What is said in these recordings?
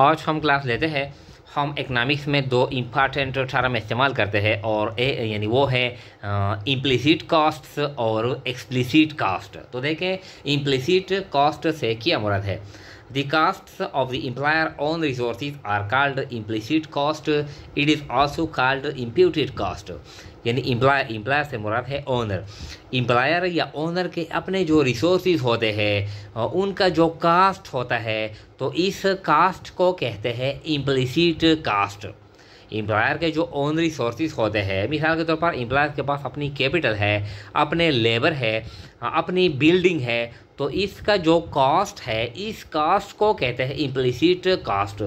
आज हम क्लास लेते हैं हम इकनॉमिक्स में दो इम्पॉर्टेंट टर्म इस्तेमाल करते हैं और ए यानी वो है इम्प्लिसिट कॉस्ट और एक्सप्लिसिट कास्ट तो देखें इम्प्लिसिट कास्ट से क्या मुराद है the cost of the employer own resources are called implicit cost it is also called imputed cost यानी इम्प्लायर इम्प्लायर से मुराद है ओनर इम्प्लायर या ओनर के अपने जो रिसोर्स होते हैं उनका जो कास्ट होता है तो इस कास्ट को कहते हैं इम्प्लिसिट कास्ट एम्प्लॉयर के जो ओन रिसोर्सिस होते हैं मिसाल के तौर पर एम्प्लॉयर के पास अपनी कैपिटल है अपने लेबर है हाँ, अपनी बिल्डिंग है तो इसका जो कॉस्ट है इस कॉस्ट को कहते हैं इम्प्लिसिट कास्ट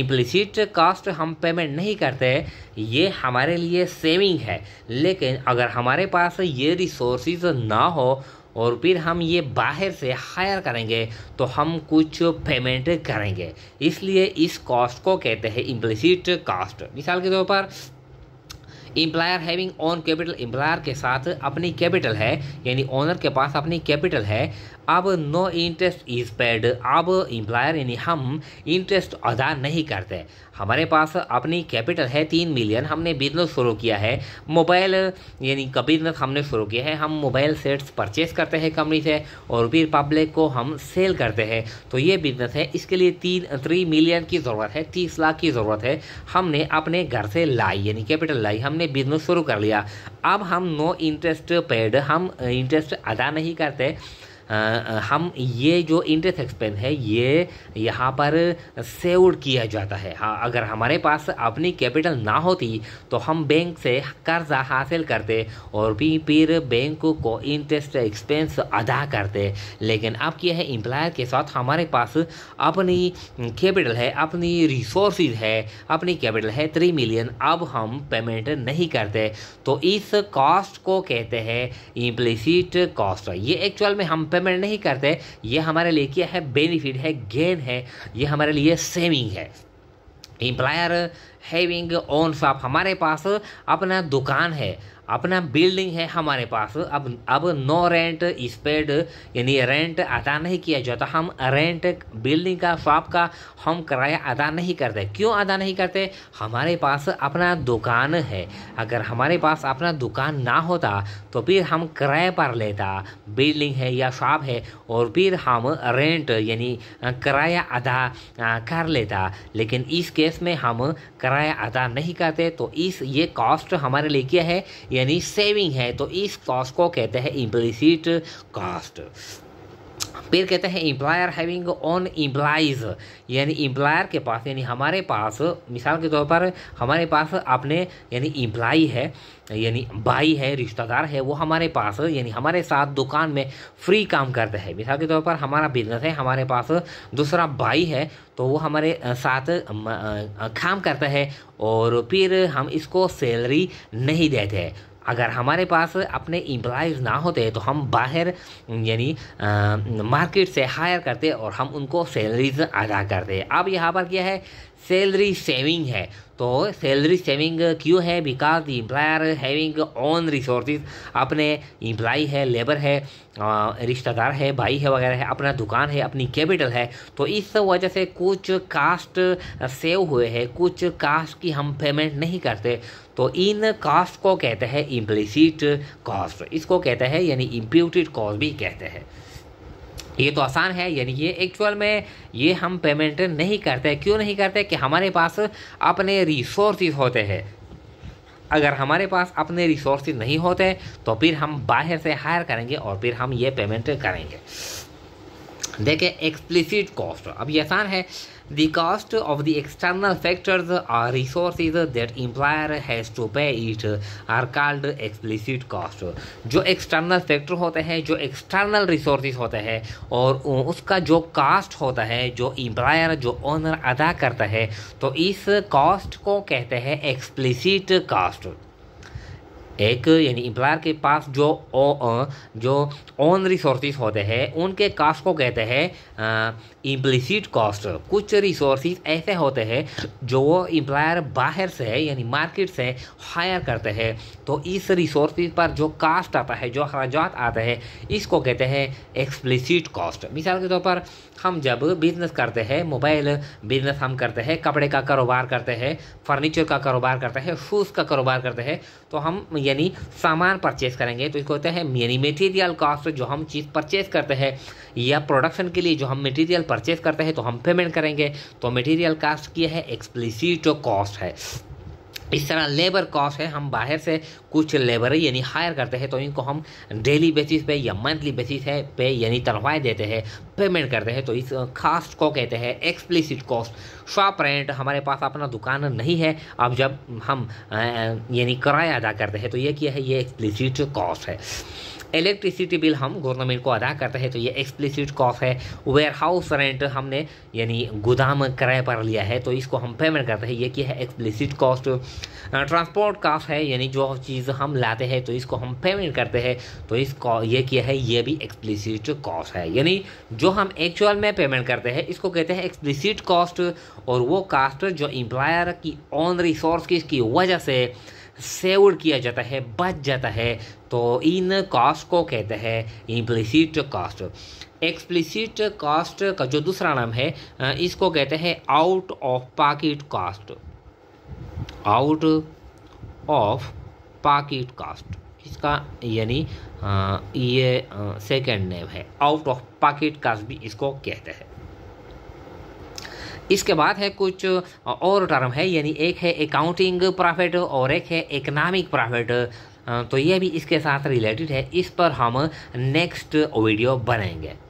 इम्प्लिसिट कास्ट हम पेमेंट नहीं करते ये हमारे लिए सेविंग है लेकिन अगर हमारे पास ये रिसोर्सिस ना हो और फिर हम ये बाहर से हायर करेंगे तो हम कुछ पेमेंट करेंगे इसलिए इस कॉस्ट को कहते हैं इम्प्लिसिट कॉस्ट मिसाल के तौर पर employer having own capital employer के साथ अपनी कैपिटल है यानी ऑनर के पास अपनी कैपिटल है अब नो इंटरेस्ट इज पेड अब इम्प्लायर यानी हम इंटरेस्ट अदा नहीं करते हमारे पास अपनी कैपिटल है तीन मिलियन हमने बिजनेस शुरू किया है मोबाइल यानी का बिजनेस हमने शुरू किया है हम मोबाइल सेट्स परचेस करते हैं कंपनी से और फिर पब्लिक को हम सेल करते हैं तो ये बिजनेस है इसके लिए तीन थ्री मिलियन की ज़रूरत है तीस लाख की ज़रूरत है हमने अपने घर से लाई यानी कैपिटल लाई हमने बिजनेस शुरू कर लिया अब हम नो इंटरेस्ट पेड हम इंटरेस्ट अदा नहीं करते हम ये जो इंटरेस्ट एक्सपेंस है ये यहाँ पर सेव्ड किया जाता है हाँ अगर हमारे पास अपनी कैपिटल ना होती तो हम बैंक से कर्जा हासिल करते और भी फिर बैंक को इंटरेस्ट एक्सपेंस अदा करते लेकिन अब क्या है एम्प्लायर के साथ हमारे पास अपनी कैपिटल है अपनी रिसोर्स है अपनी कैपिटल है थ्री मिलियन अब हम पेमेंट नहीं करते तो इस कॉस्ट को कहते हैं इम्प्लिसिट कॉस्ट ये एक्चुअल में हम पेमेंट नहीं करते ये हमारे लिए क्या है बेनिफिट है गेन है ये हमारे लिए सेविंग है एम्प्लायर हैविंग ओन शॉप हमारे पास अपना दुकान है अपना बिल्डिंग है हमारे पास अब अब नो रेंट स्पेड यानी रेंट अदा नहीं किया जाता हम रेंट बिल्डिंग का शॉप का हम किराया अदा नहीं करते क्यों अदा नहीं करते हमारे पास अपना दुकान है अगर हमारे पास अपना दुकान ना होता तो फिर हम किराए पर लेता बिल्डिंग है या शॉप है और फिर हम रेंट यानी किराया अदा कर लेता लेकिन इस केस में हम कराया अदा नहीं करते तो इस ये कॉस्ट हमारे लिए क्या है यानी सेविंग है तो इस कॉस्ट को कहते हैं इम्प्लिसिट कॉस्ट फिर कहते हैं एम्प्लायर हैविंग ऑन एम्प्लाइज यानी एम्प्लायर के पास यानी हमारे पास मिसाल के तौर पर हमारे पास अपने यानी एम्प्लाई है यानी भाई है रिश्तेदार है वो हमारे पास यानी हमारे साथ दुकान में फ्री काम करते हैं मिसाल के तौर पर हमारा बिजनेस है हमारे पास दूसरा भाई है तो वो हमारे साथ काम करता है और फिर हम इसको सैलरी नहीं देते अगर हमारे पास अपने एम्प्लॉयज़ ना होते तो हम बाहर यानी मार्केट से हायर करते और हम उनको सैलरीज अदा करते अब यहाँ पर क्या है सैलरी सेविंग है तो सैलरी सेविंग क्यों है because the employer having own resources अपने इम्प्लाई है लेबर है रिश्तेदार है भाई है वगैरह है अपना दुकान है अपनी कैपिटल है तो इस वजह से कुछ कास्ट सेव हुए हैं कुछ कास्ट की हम पेमेंट नहीं करते तो इन कास्ट को कहते हैं इम्प्लिसिट कास्ट इसको कहते हैं यानी इम्प्यूटेड कॉस्ट भी कहते हैं ये तो आसान है यानी ये एक्चुअल में ये हम पेमेंट नहीं करते क्यों नहीं करते कि हमारे पास अपने रिसोर्स होते हैं अगर हमारे पास अपने रिसोर्स नहीं होते तो फिर हम बाहर से हायर करेंगे और फिर हम ये पेमेंट करेंगे देखें एक्सप्लिसिट कॉस्ट अब ये आसान है the cost of the external factors are resource that employer has to pay it are called explicit cost जो एक्सटर्नल फैक्टर होते हैं जो एक्सटर्नल रिसोर्सिस होते हैं और उसका जो कास्ट होता है जो एम्प्लायर जो ओनर अदा करता है तो इस कॉस्ट को कहते हैं एक्सप्लिसिट कास्ट एक यानी एम्प्लॉयर के पास जो ओ, जो ओन रिसोर्स होते हैं उनके कास्ट को कहते हैं इम्प्लिसिट कॉस्ट कुछ रिसोर्स ऐसे होते हैं जो वो एम्प्लॉयर बाहर से यानी मार्केट से हायर करते हैं तो इस रिसोर्स पर जो कास्ट आता है जो अखराज आते हैं इसको कहते हैं एक्सप्लिसिट कॉस्ट मिसाल के तौर तो पर हम जब बिजनेस करते हैं मोबाइल बिजनेस हम करते हैं कपड़े का कारोबार करते हैं फर्नीचर का कारोबार करते हैं शूज़ का कारोबार करते हैं तो हम यानी सामान परचेस करेंगे तो इसको कहते हैं यानी मेटीरियल कॉस्ट जो हम चीज़ परचेस करते हैं या प्रोडक्शन के लिए जो हम मेटीरियल परचेस करते हैं तो हम पेमेंट करेंगे तो मेटीरियल कास्ट की है एक्सप्लिसिट कॉस्ट है इस तरह लेबर कॉस्ट है हम बाहर से कुछ लेबर यानी हायर करते हैं तो इनको हम डेली बेसिस पे या मंथली बेसिस है पे यानी तरवाएँ देते हैं पेमेंट करते हैं तो इस कास्ट को कहते हैं एक्सप्लिसिट कॉस्ट शॉप रेंट हमारे पास अपना दुकान नहीं है अब जब हम यानी किराया अदा करते हैं तो ये क्या है ये एक्सप्लिसिट कॉस्ट है इलेक्ट्रिसिटी बिल हम गवर्नमेंट को अदा करते हैं तो ये एक्सप्लिसिट कॉस्ट है वेयर हाउस रेंट हमने यानी गोदाम किराए पर लिया है तो इसको हम पेमेंट करते हैं ये क्या है एक्सप्लिसिट कॉस्ट ट्रांसपोर्ट कास्ट है यानी जो चीज़ हम लाते हैं तो इसको हम पेमेंट करते हैं तो इस ये किया है ये भी एक्सप्लिसिट कॉस्ट है यानी जो हम एक्चुअल में पेमेंट करते हैं इसको कहते हैं एक्सप्लिसिट कॉस्ट और वो कास्ट जो एम्प्लायर की ऑन रिसोर्स की वजह से सेव किया जाता है बच जाता है तो इन कास्ट को कहते हैं इम्प्लिसिट कास्ट एक्सप्लिसिट कास्ट का जो दूसरा नाम है इसको कहते हैं out of pocket cost out of pocket cost इसका यानी ये सेकेंड नेम है आउट ऑफ पाकिट कास्ट भी इसको कहते हैं इसके बाद है कुछ और टर्म है यानी एक है अकाउंटिंग प्रॉफिट और एक है इकनॉमिक प्रॉफिट तो ये भी इसके साथ रिलेटेड है इस पर हम नेक्स्ट वीडियो बनाएंगे